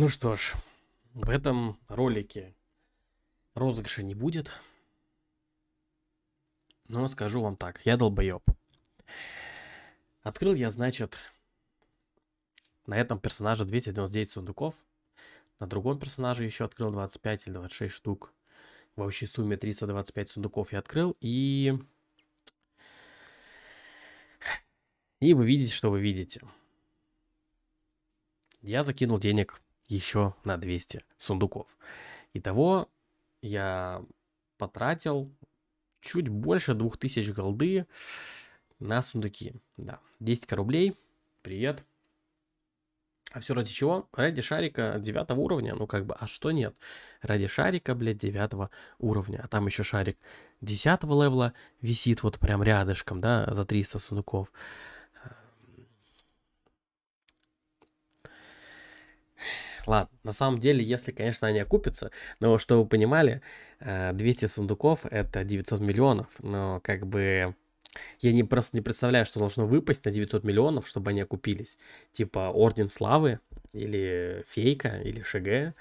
Ну что ж, в этом ролике розыгрыша не будет. Но скажу вам так, я долбоеб. Открыл я, значит, на этом персонаже 299 сундуков. На другом персонаже еще открыл 25 или 26 штук. В общей сумме 325 сундуков я открыл. И... И вы видите, что вы видите. Я закинул денег еще на 200 сундуков. Итого я потратил чуть больше 2000 голды на сундуки. Да, 10 рублей. Привет. А все ради чего? Ради шарика 9 уровня. Ну как бы, а что нет? Ради шарика, блядь, 9 уровня. А там еще шарик 10 левела висит вот прям рядышком, да, за 300 сундуков. Ладно, на самом деле, если, конечно, они окупятся, но, чтобы вы понимали, 200 э, сундуков — это 900 миллионов, но как бы... Я не, просто не представляю, что должно выпасть на 900 миллионов, чтобы они окупились. Типа Орден Славы, или Фейка, или ШГ.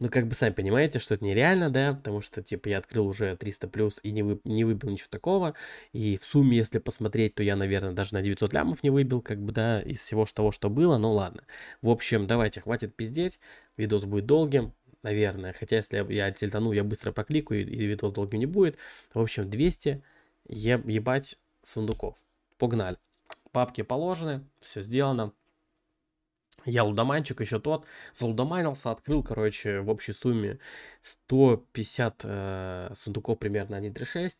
Ну как бы сами понимаете, что это нереально, да, потому что, типа, я открыл уже 300 плюс и не, вы, не выбил ничего такого. И в сумме, если посмотреть, то я, наверное, даже на 900 лямов не выбил, как бы, да, из всего того, что было, ну ладно. В общем, давайте, хватит пиздеть, видос будет долгим, наверное. Хотя, если я тильтану, я быстро прокликаю, и, и видос долгим не будет. В общем, 200 еб ебать сундуков. Погнали. Папки положены, все сделано. Я лудоманчик еще тот, залудоманился, открыл, короче, в общей сумме 150 э, сундуков примерно на 1.36,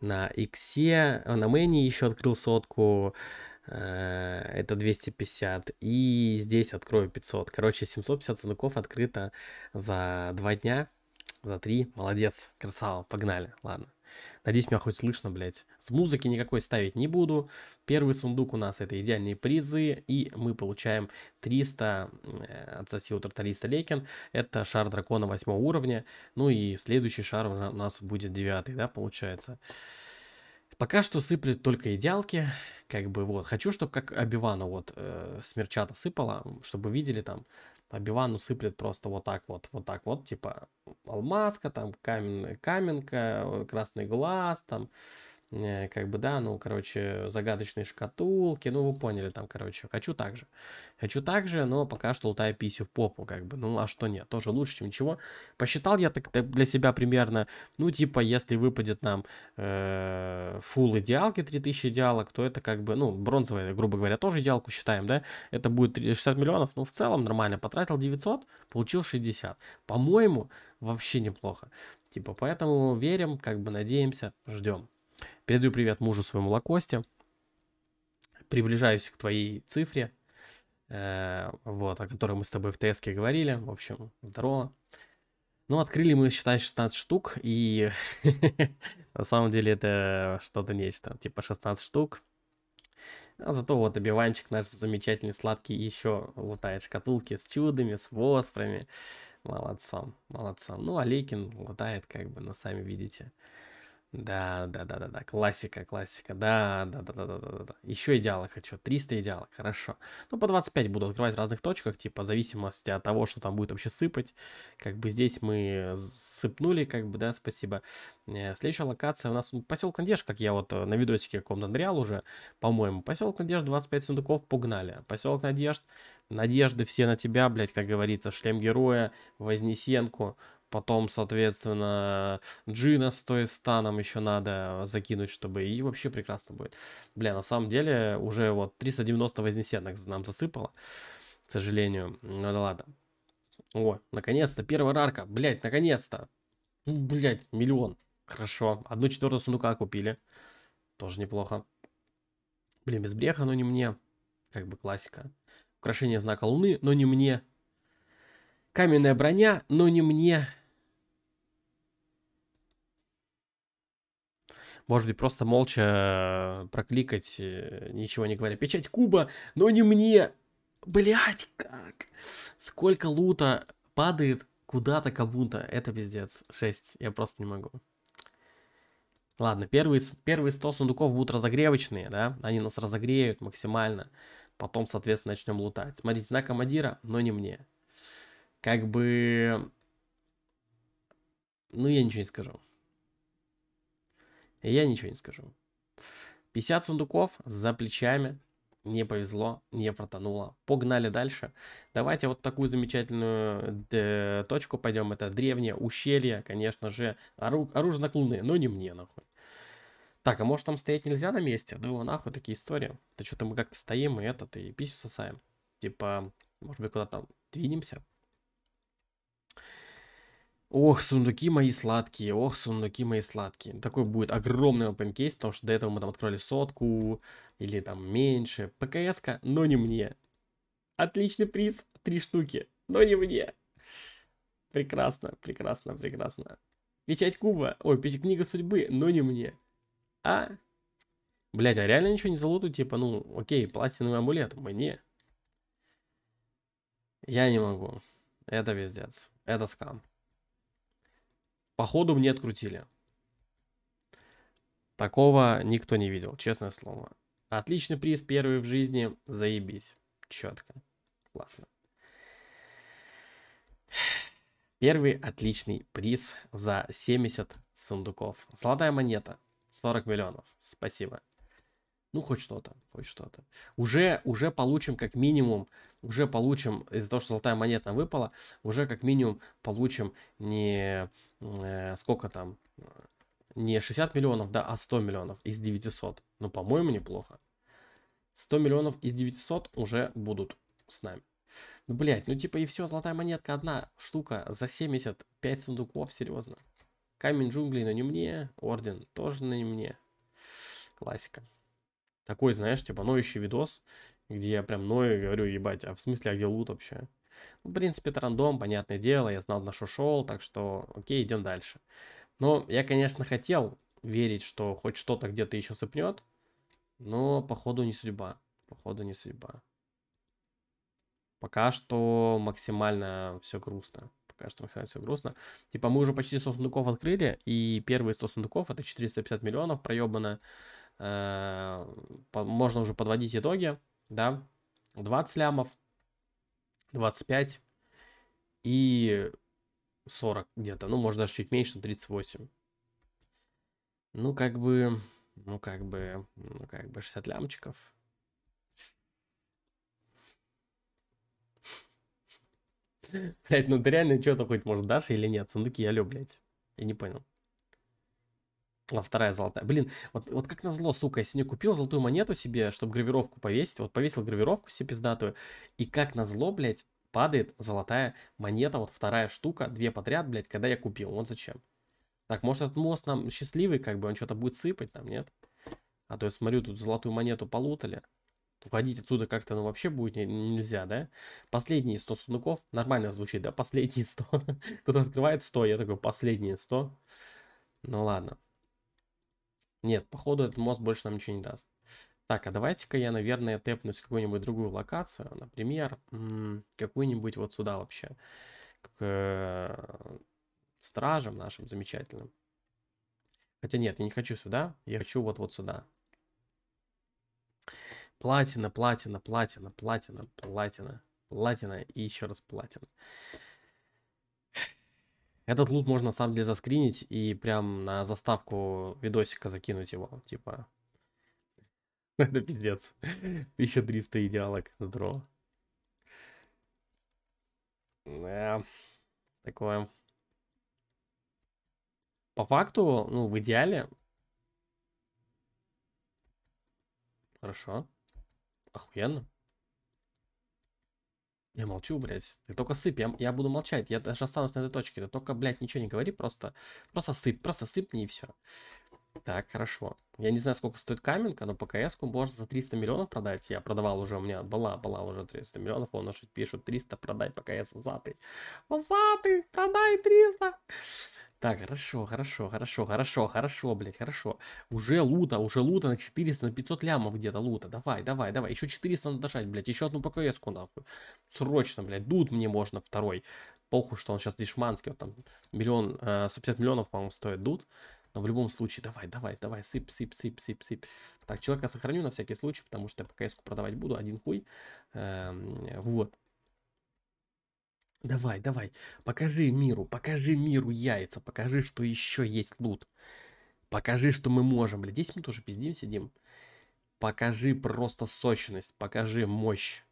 на иксе, э, на мэне еще открыл сотку, э, это 250, и здесь открою 500. Короче, 750 сундуков открыто за 2 дня, за 3, молодец, красава, погнали, ладно. Надеюсь, меня хоть слышно, блядь. С музыки никакой ставить не буду. Первый сундук у нас это идеальные призы. И мы получаем 300 э, от Сосио Тарталиста Лейкен. Это шар дракона 8 уровня. Ну и следующий шар у нас будет 9, да, получается. Пока что сыплет только идеалки, как бы вот. Хочу, чтобы как Обивану вот э, смерчата сыпала, чтобы видели там по Бивану сыплет просто вот так вот, вот так вот, типа алмазка, там камень, каменка, э, красный глаз, там Э, как бы, да, ну, короче, загадочные шкатулки, ну, вы поняли, там, короче, хочу так же. Хочу так же, но пока что лутаю писю в попу, как бы, ну, а что нет, тоже лучше, чем ничего. Посчитал я так для себя примерно, ну, типа, если выпадет нам э, фул идеалки, 3000 идеалок, то это как бы, ну, бронзовая, грубо говоря, тоже идеалку считаем, да, это будет 60 миллионов, ну, в целом нормально, потратил 900, получил 60. По-моему, вообще неплохо. Типа, поэтому верим, как бы надеемся, ждем. Передаю привет мужу своему Лакосте. Приближаюсь к твоей цифре, э, вот, о которой мы с тобой в ТСке говорили. В общем, здорово. Ну, открыли мы, считай, 16 штук, и на самом деле это что-то нечто, типа 16 штук. А зато вот обиванчик наш замечательный, сладкий, еще латает шкатулки с чудами, с воспрами. Молодцом, молодцом. Ну, Олейкин латает, как бы, но сами видите. Да, да, да, да, да. Классика, классика. Да, да, да, да, да, да, да. Еще идеалы хочу. 300 идеалов. Хорошо. Ну, по 25 буду открывать в разных точках, типа, в зависимости от того, что там будет вообще сыпать. Как бы здесь мы сыпнули, как бы, да, спасибо. Э, следующая локация у нас ну, поселок Надежд, как я вот э, на видосике каком-то нырял уже, по-моему. Поселок Надежд, 25 сундуков, погнали. Поселок Надежд, надежды все на тебя, блядь, как говорится. Шлем героя, Вознесенку. Потом, соответственно, Джина с той станом еще надо закинуть, чтобы... И вообще прекрасно будет. Бля, на самом деле, уже вот 390 вознесенных нам засыпало. К сожалению. Ну да ладно. О, наконец-то, первая рарка. Блять, наконец-то. Ну, Блять, миллион. Хорошо. Одну четвертую сундука купили. Тоже неплохо. Блин, без бреха, но не мне. Как бы классика. Украшение знака луны, но не мне. Каменная броня, но не мне. Может быть, просто молча прокликать, э, ничего не говоря. Печать куба, но не мне. Блять, как? Сколько лута падает куда-то как Это пиздец. 6. Я просто не могу. Ладно, первые, первые 100 сундуков будут разогревочные, да? Они нас разогреют максимально. Потом, соответственно, начнем лутать. Смотрите, на командира, но не мне. Как бы... Ну, я ничего не скажу. Я ничего не скажу. 50 сундуков за плечами. Не повезло, не протонуло. Погнали дальше. Давайте вот такую замечательную э, точку пойдем. Это древнее ущелье, конечно же. Ору оружие наклонное, но не мне, нахуй. Так, а может там стоять нельзя на месте? Ну нахуй, такие истории. Да что-то мы как-то стоим и этот, и писю сосаем. Типа, может быть, куда-то двинемся. Ох, сундуки мои сладкие, ох, сундуки мои сладкие. Такой будет огромный open case, потому что до этого мы там открыли сотку или там меньше. пкс но не мне. Отличный приз, три штуки, но не мне. Прекрасно, прекрасно, прекрасно. Печать куба, ой, печать книга судьбы, но не мне. А? Блять, а реально ничего не залуту? Типа, ну, окей, платиновый амулет, мне. Я не могу. Это пиздец. Это скам походу мне открутили. Такого никто не видел, честное слово. Отличный приз, первый в жизни, заебись. Четко. Классно. Первый отличный приз за 70 сундуков. Золотая монета. 40 миллионов. Спасибо. Ну, хоть что-то, хоть что-то. Уже, уже получим как минимум, уже получим, из-за того, что золотая монета выпала, уже как минимум получим не э, сколько там, не 60 миллионов, да, а 100 миллионов из 900. Ну, по-моему, неплохо. 100 миллионов из 900 уже будут с нами. Ну, блядь, ну типа и все, золотая монетка одна штука за 75 сундуков, серьезно. Камень джунглей, но не мне, орден тоже на не мне. Классика. Такой, знаешь, типа ноющий видос, где я прям ною и говорю, ебать, а в смысле, а где лут вообще? Ну, в принципе, это рандом, понятное дело, я знал, на что шел, так что, окей, идем дальше. Но я, конечно, хотел верить, что хоть что-то где-то еще сыпнет, но, походу, не судьба. Походу, не судьба. Пока что максимально все грустно. Пока что максимально все грустно. Типа мы уже почти 100 сундуков открыли, и первые 100 сундуков это 450 миллионов проебано. Э, можно уже подводить итоги, да, 20 лямов, 25 и 40 где-то, ну, может, даже чуть меньше, 38. Ну, как бы, ну, как бы, ну, как бы 60 лямчиков. Блять, ну ты реально что-то хоть может дашь или нет? Сундуки я люблю, блядь. Я не понял. А вторая золотая. Блин, вот, вот как назло, сука, я сегодня купил золотую монету себе, чтобы гравировку повесить. Вот повесил гравировку себе пиздатую. И как назло, блядь, падает золотая монета. Вот вторая штука, две подряд, блядь, когда я купил. Вот зачем. Так, может, этот мост нам счастливый, как бы, он что-то будет сыпать там, нет? А то я смотрю, тут золотую монету полутали. Уходить отсюда как-то, ну, вообще будет нельзя, да? Последние 100 сундуков. Нормально звучит, да? Последние 100. Кто-то открывает 100, я такой, последние 100. Ну, ладно. Нет, походу этот мост больше нам ничего не даст. Так, а давайте-ка я, наверное, тэпнусь в какую-нибудь другую локацию. Например, какую-нибудь вот сюда вообще. К э, стражам нашим замечательным. Хотя нет, я не хочу сюда. Я хочу вот-вот сюда. Платина, платина, платина, платина, платина, платина и еще раз платина. Этот лут можно сам для заскринить и прям на заставку видосика закинуть его. Типа, это пиздец. 1300 идеалок. Здорово. Да, такое. По факту, ну, в идеале... Хорошо. Охуенно. Я молчу, блядь. Ты только сыпь. Я, я буду молчать. Я даже останусь на этой точке. Ты только, блядь, ничего не говори. Просто, просто сыпь. Просто сыпь мне и все. Так, хорошо. Я не знаю, сколько стоит каменка, но ПКС-ку можно за 300 миллионов продать. Я продавал уже, у меня была, была уже 300 миллионов. Он уже пишет 300, продай ПКС в заты. В заты, продай 300. Так, хорошо, хорошо, хорошо, хорошо, хорошо, блядь, хорошо. Уже лута, уже лута на 400, на 500 лямов где-то лута. Давай, давай, давай. Еще 400 надо дожать, блядь. Еще одну ПКС-ку, нахуй. Срочно, блядь. Дут мне можно второй. Похуй, что он сейчас дешманский. Вот там миллион, э, 150 миллионов, по-моему, стоит дут. Но в любом случае, давай, давай, давай, сып, сып, сып, сып, сып. Так, человека сохраню на всякий случай, потому что я ПКС-ку продавать буду, один хуй. Эм, вот. Давай, давай, покажи миру, покажи миру яйца, покажи, что еще есть лут. Покажи, что мы можем. Бля, здесь мы тоже пиздим, сидим. Покажи просто сочность, покажи мощь.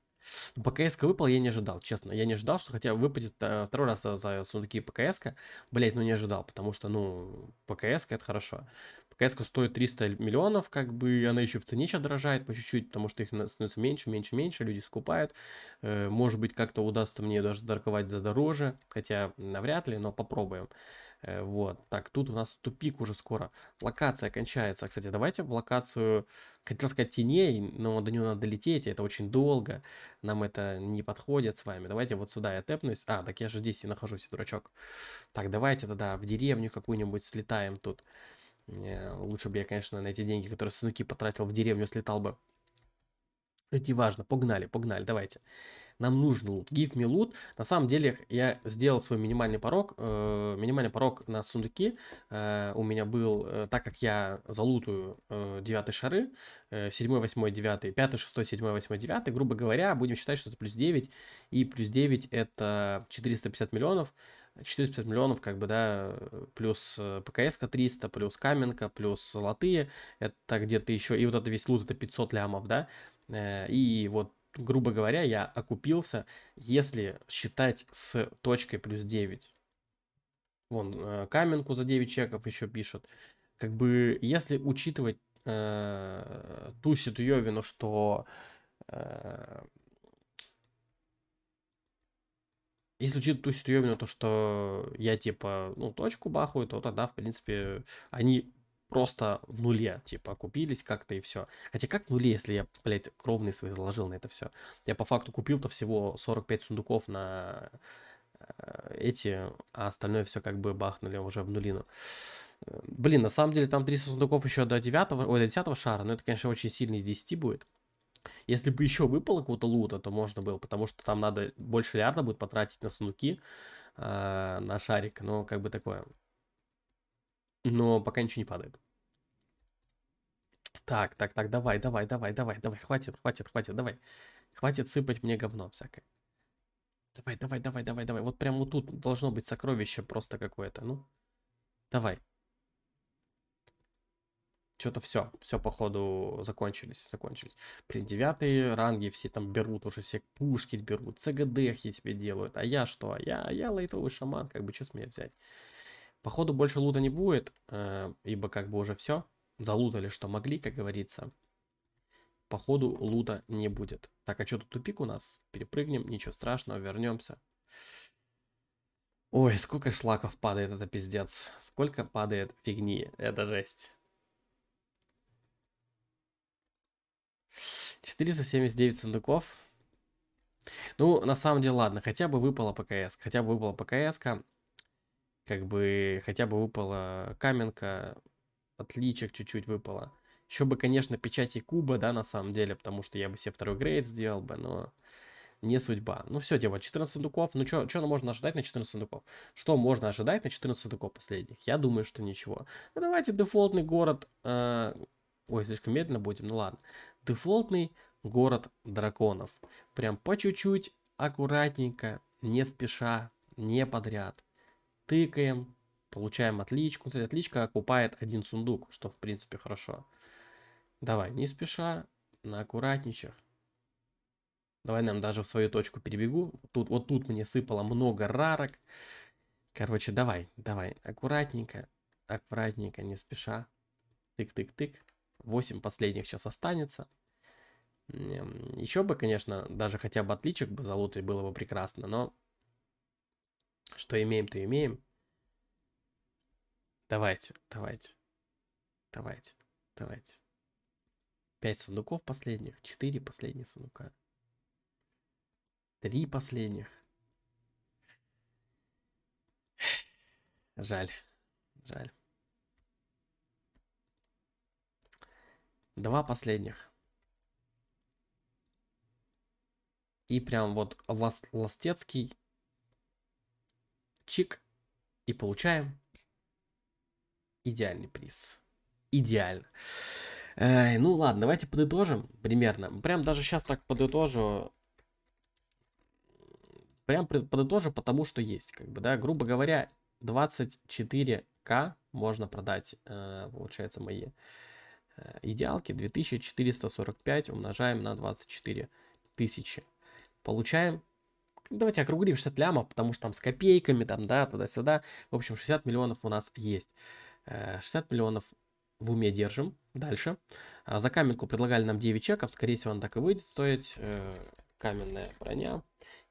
Но ну, ПКС выпал, я не ожидал, честно. Я не ожидал, что хотя выпадет э, второй раз э, за сундуки ПКС. -ка. Блять, ну не ожидал, потому что, ну, ПКС это хорошо. ПКС стоит 300 миллионов, как бы она еще в цене сейчас дорожает по чуть-чуть, потому что их становится меньше, меньше, меньше, люди скупают. Э, может быть, как-то удастся мне даже дарковать за дороже, хотя навряд ли, но попробуем. Э, вот, так, тут у нас тупик уже скоро. Локация кончается. Кстати, давайте в локацию, хотел сказать, теней, но до нее надо долететь, это очень долго. Нам это не подходит с вами. Давайте вот сюда я тэпнусь. А, так я же здесь и нахожусь, дурачок. Так, давайте тогда в деревню какую-нибудь слетаем тут. Э, лучше бы я, конечно, на эти деньги, которые сынки потратил в деревню, слетал бы. Это не важно. Погнали, погнали, давайте. Давайте нам нужен лут. Give me лут. На самом деле я сделал свой минимальный порог. Э, минимальный порог на сундуки э, у меня был, э, так как я залутаю э, 9 шары, э, 7, 8, 9, 5, 6, 7, 8, 9, грубо говоря, будем считать, что это плюс 9, и плюс 9 это 450 миллионов. 450 миллионов, как бы, да, плюс э, ПКС-ка 300, плюс каменка, плюс золотые, это где-то еще, и вот это весь лут, это 500 лямов, да, э, и вот грубо говоря, я окупился, если считать с точкой плюс 9. Вон, э, каменку за 9 чеков еще пишут. Как бы, если учитывать э, ту ситуевину, что... Э, если учитывать ту ситуевину, то, что я, типа, ну, точку бахаю, то тогда, в принципе, они просто в нуле, типа, купились как-то и все. Хотя как в нуле, если я, блядь, кровные свои заложил на это все? Я по факту купил-то всего 45 сундуков на э, эти, а остальное все как бы бахнули уже в нулину. Блин, на самом деле там 300 сундуков еще до 9, ой, до 10 шара, но это, конечно, очень сильно из 10 будет. Если бы еще выпало какого-то лута, то можно было, потому что там надо больше лярда будет потратить на сундуки, э, на шарик, но как бы такое. Но пока ничего не падает. Так, так, так, давай, давай, давай, давай, давай, хватит, хватит, хватит, давай. Хватит сыпать мне говно всякое. Давай, давай, давай, давай, давай. Вот прямо вот тут должно быть сокровище просто какое-то, ну. Давай. Что-то все, все походу закончились, закончились. Блин, девятые ранги все там берут уже, все пушки берут, ЦГДхи тебе делают. А я что? А я, а я лайтовый шаман, как бы, что с меня взять? Походу больше лута не будет, э, ибо как бы уже все. Залутали, что могли, как говорится. Походу лута не будет. Так, а что тут тупик у нас. Перепрыгнем, ничего страшного, вернемся. Ой, сколько шлаков падает, это пиздец. Сколько падает фигни, это жесть. 479 сундуков. Ну, на самом деле, ладно, хотя бы выпала ПКС, хотя бы выпала ПКС, -ка как бы хотя бы выпала каменка, отличек чуть-чуть выпало. Еще бы, конечно, печати куба, да, на самом деле, потому что я бы себе второй грейд сделал бы, но не судьба. Ну все, дева, 14 сундуков. Ну что можно ожидать на 14 сундуков? Что можно ожидать на 14 сундуков последних? Я думаю, что ничего. Ну, давайте дефолтный город... Э... Ой, слишком медленно будем, ну ладно. Дефолтный город драконов. Прям по чуть-чуть, аккуратненько, не спеша, не подряд тыкаем, получаем отличку. Кстати, отличка окупает один сундук, что в принципе хорошо. Давай, не спеша, на аккуратничах. Давай, нам даже в свою точку перебегу. Тут, вот тут мне сыпало много рарок. Короче, давай, давай, аккуратненько, аккуратненько, не спеша. Тык-тык-тык. 8 последних сейчас останется. Еще бы, конечно, даже хотя бы отличек бы залутать было бы прекрасно, но что имеем, то имеем. Давайте, давайте, давайте, давайте. Пять сундуков последних, четыре последних сундука. Три последних. Жаль, жаль. Два последних. И прям вот лас ластецкий чик, и получаем идеальный приз. Идеально. Эй, ну ладно, давайте подытожим примерно. Прям даже сейчас так подытожу. Прям подытожу, потому что есть, как бы, да, грубо говоря, 24к можно продать, э, получается, мои э, идеалки. 2445 умножаем на 24 тысячи. Получаем давайте округлим 60 лямов, потому что там с копейками, там, да, туда-сюда. В общем, 60 миллионов у нас есть. 60 э, миллионов в уме держим. Дальше. А, за каменку предлагали нам 9 чеков. Скорее всего, он так и выйдет стоить. Э, каменная броня.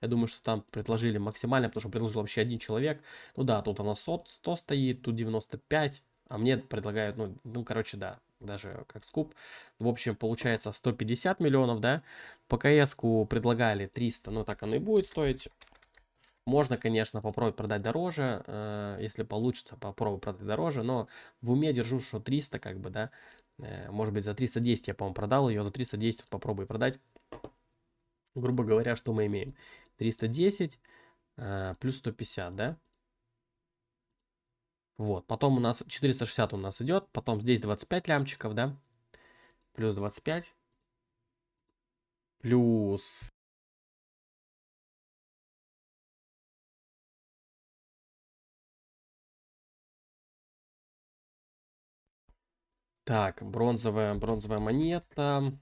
Я думаю, что там предложили максимально, потому что предложил вообще один человек. Ну да, тут она 100, 100 стоит, тут 95. А мне предлагают, ну, ну короче, да, даже как скуп. В общем, получается 150 миллионов, да? По кс предлагали 300, но так оно и будет стоить. Можно, конечно, попробовать продать дороже, э, если получится, попробую продать дороже, но в уме держу, что 300, как бы, да? Э, может быть, за 310 я, по-моему, продал ее, за 310 вот попробую продать. Грубо говоря, что мы имеем? 310 э, плюс 150, да? Вот, потом у нас 460 у нас идет, потом здесь 25 лямчиков, да, плюс 25, плюс... Так, бронзовая, бронзовая монета,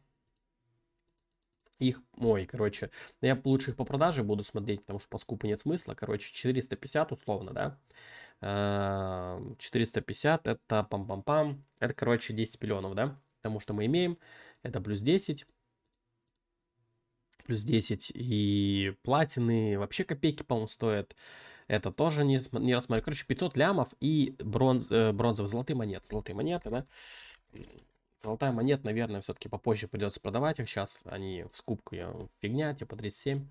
их, мой короче, ну, я лучше их по продаже буду смотреть, потому что по скупу нет смысла, короче, 450 условно, да, 450 а, это пам-пам-пам, это, короче, 10 миллионов, да, потому что мы имеем, это плюс 10, плюс 10 и платины вообще копейки, по-моему, стоят. Это тоже не, не рассматриваю. Короче, 500 лямов и бронз, э, бронзовые золотые монеты. Золотые монеты, да? Золотая монет, наверное, все-таки попозже придется продавать их. Сейчас они в скупке фигня, типа 37.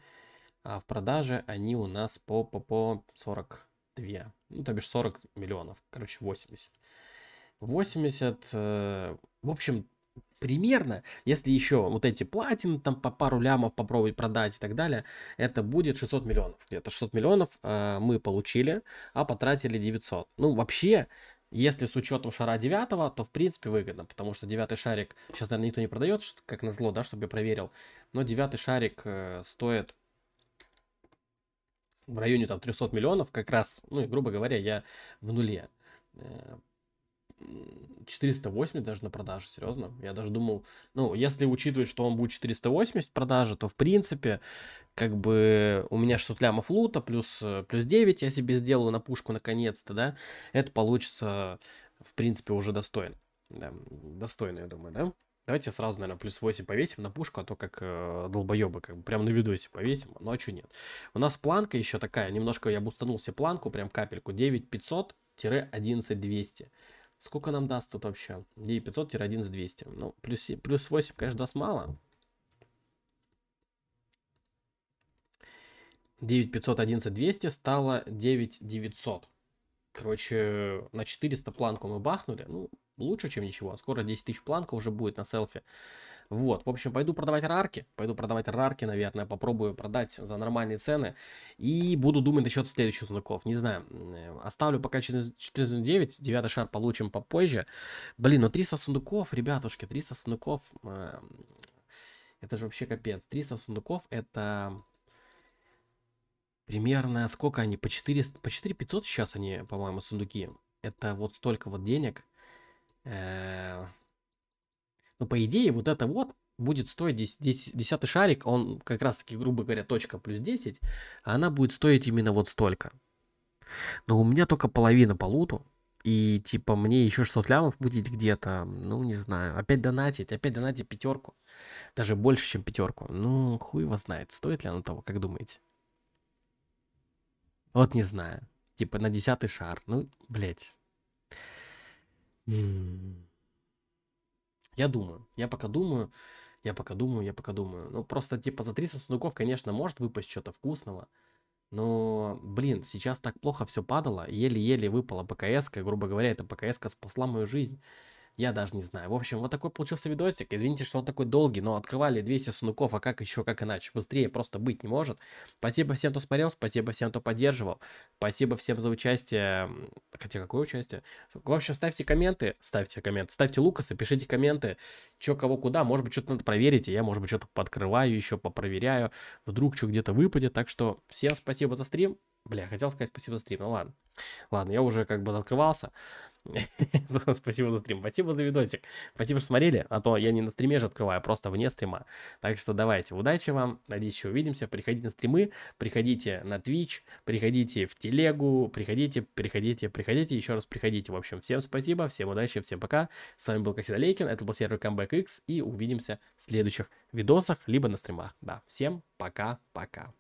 А в продаже они у нас по, по, по 42. Ну, то бишь 40 миллионов. Короче, 80. 80, э, в общем, примерно, если еще вот эти платин там по пару лямов попробовать продать и так далее, это будет 600 миллионов. Где-то 600 миллионов э, мы получили, а потратили 900. Ну, вообще, если с учетом шара 9, то в принципе выгодно, потому что 9 шарик сейчас, наверное, никто не продает, как назло, да, чтобы я проверил. Но 9 шарик э, стоит в районе там 300 миллионов как раз, ну и грубо говоря, я в нуле. Э, 480 даже на продаже, серьезно. Я даже думал, ну, если учитывать, что он будет 480 продажи, то, в принципе, как бы у меня 600 лямов лута плюс, э, плюс 9 я себе сделаю на пушку наконец-то, да, это получится, в принципе, уже достойно. Да, достойно, я думаю, да? Давайте сразу, наверное, плюс 8 повесим на пушку, а то как э, долбоебы, как бы прям на видосе повесим. Ну а что нет? У нас планка еще такая, немножко я бустанул себе планку, прям капельку, 9500-11200. Сколько нам даст тут вообще? Ей 500-11200. Ну, плюс, 7, плюс 8, конечно, даст мало. 9511-200 стало 9900. Короче, на 400 планку мы бахнули. Ну, лучше, чем ничего. Скоро 10 тысяч планка уже будет на селфи. Вот, в общем, пойду продавать рарки. Пойду продавать рарки, наверное, попробую продать за нормальные цены. И буду думать насчет следующих сундуков. Не знаю, оставлю пока 14.9, 9 шар получим попозже. Блин, ну 300 сундуков, ребятушки, 300 сундуков... Э, это же вообще капец. 300 сундуков это примерно сколько они? По 400, по 4 500 сейчас они, по-моему, сундуки. Это вот столько вот денег. Э но по идее вот это вот будет стоить 10, 10, 10 шарик, он как раз таки, грубо говоря, точка плюс 10, а она будет стоить именно вот столько. Но у меня только половина по луту, и типа мне еще 600 лямов будет где-то, ну не знаю, опять донатить, опять донатить пятерку, даже больше, чем пятерку. Ну, хуй его знает, стоит ли оно того, как думаете? Вот не знаю. Типа на десятый шар. Ну, блядь. Я думаю, я пока думаю, я пока думаю, я пока думаю. Ну, просто типа за 300 сундуков, конечно, может выпасть что-то вкусного. Но, блин, сейчас так плохо все падало, еле-еле выпала ПКС, -ка. грубо говоря, эта ПКС спасла мою жизнь. Я даже не знаю. В общем, вот такой получился видосик. Извините, что он такой долгий, но открывали 200 сундуков, а как еще, как иначе? Быстрее просто быть не может. Спасибо всем, кто смотрел, спасибо всем, кто поддерживал. Спасибо всем за участие. Хотя какое участие? В общем, ставьте комменты, ставьте комменты, ставьте Лукаса, пишите комменты, что кого куда. Может быть, что-то надо проверить, я, может быть, что-то подкрываю еще, попроверяю. Вдруг что где-то выпадет. Так что всем спасибо за стрим. Бля, хотел сказать спасибо за стрим, ну ладно. Ладно, я уже как бы открывался. спасибо за стрим, спасибо за видосик. Спасибо, что смотрели, а то я не на стриме же открываю, а просто вне стрима. Так что давайте, удачи вам, надеюсь, еще увидимся. Приходите на стримы, приходите на Twitch, приходите в Телегу, приходите, приходите, приходите, еще раз приходите. В общем, всем спасибо, всем удачи, всем пока. С вами был Кассида Лейкин, это был сервер Comeback X, и увидимся в следующих видосах, либо на стримах. Да, всем пока-пока.